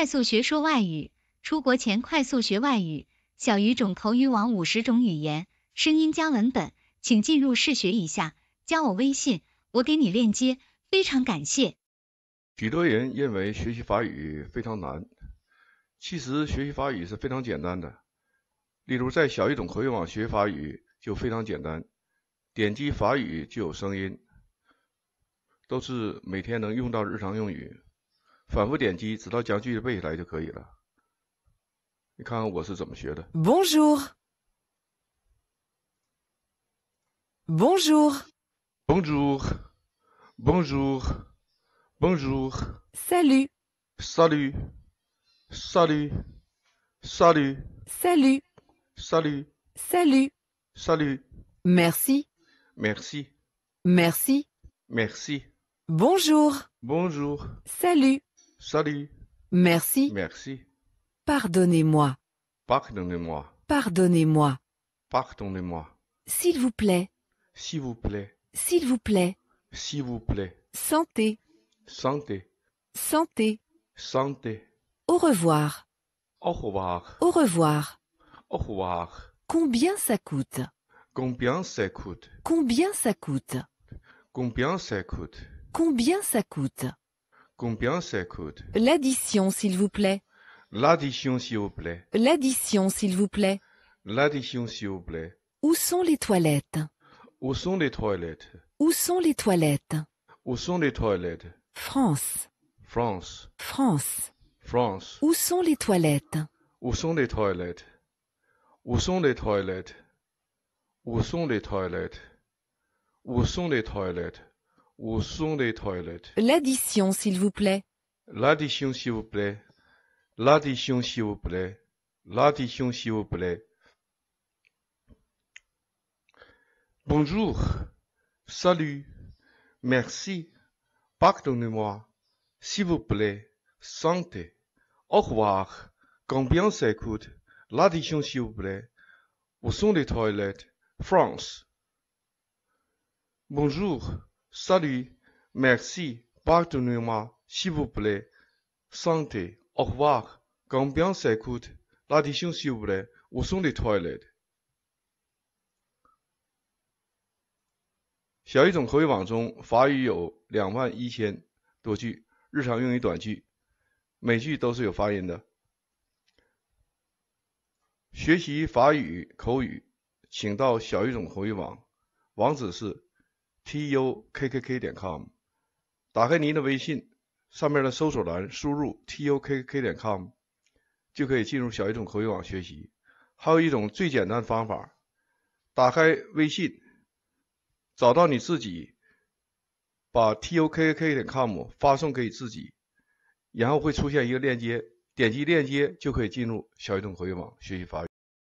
快速学说外语，出国前快速学外语。小语种口语网五十种语言，声音加文本，请进入试学一下。加我微信，我给你链接。非常感谢。许多人认为学习法语非常难，其实学习法语是非常简单的。例如在小语种口语网学法语就非常简单，点击法语就有声音，都是每天能用到的日常用语。反复点击，直到将句子背下来就可以了。你看看我是怎么学的。b o n j o u r b o n j o u r b o n j o u r b o n j o u r b o n j o u r s a l u t s a l u t s a l u t s a l u t s a l u t s a l u t s a l u t s a l u t m e r c i m e r c i m e r c i m e r c i b o n j o u r b o n j o u r s a l u t Salut. Merci. Merci. Pardonnez-moi. Pardonnez-moi. Pardonnez-moi. Pardonnez-moi. S'il vous plaît. S'il vous plaît. S'il vous plaît. S'il vous plaît. Santé. Santé. Santé. Santé. Au revoir. Au revoir. Au revoir. Au revoir. Combien ça coûte Combien ça coûte Combien ça coûte Combien ça coûte Combien ça coûte Combien ça coûte L'addition, s'il vous plaît. L'addition, s'il vous plaît. L'addition, s'il vous plaît. L'addition, s'il vous plaît. Où sont les toilettes Où sont les toilettes Où sont les toilettes Où sont les toilettes France. France. France. France. Où les toilettes Où sont les toilettes Où sont les toilettes Où sont les toilettes Où sont les toilettes au son des toilettes L'addition, s'il vous plaît. L'addition, s'il vous plaît. L'addition, s'il vous plaît. L'addition, s'il vous plaît. Bonjour. Salut. Merci. Pardonnez-moi. S'il vous plaît. Santé. Au revoir. Combien ça coûte L'addition, s'il vous plaît. Au son des toilettes France. Bonjour. Salut, merci, parlez-nous-ma, s'il vous plaît, santé, au revoir, combien ça coûte, l'addition, s'il vous plaît, où sont les toilettes？小语种口语网中法语有两万一千多句日常用于短句，每句都是有发音的。学习法语口语，请到小语种口语网，网址是。tukkk 点 com，打开您的微信上面的搜索栏，输入 tukkk 点 com，就可以进入小语种口语网学习。还有一种最简单的方法，打开微信，找到你自己，把 tukkk 点 com 发送给自己，然后会出现一个链接，点击链接就可以进入小语种口语网学习法。语。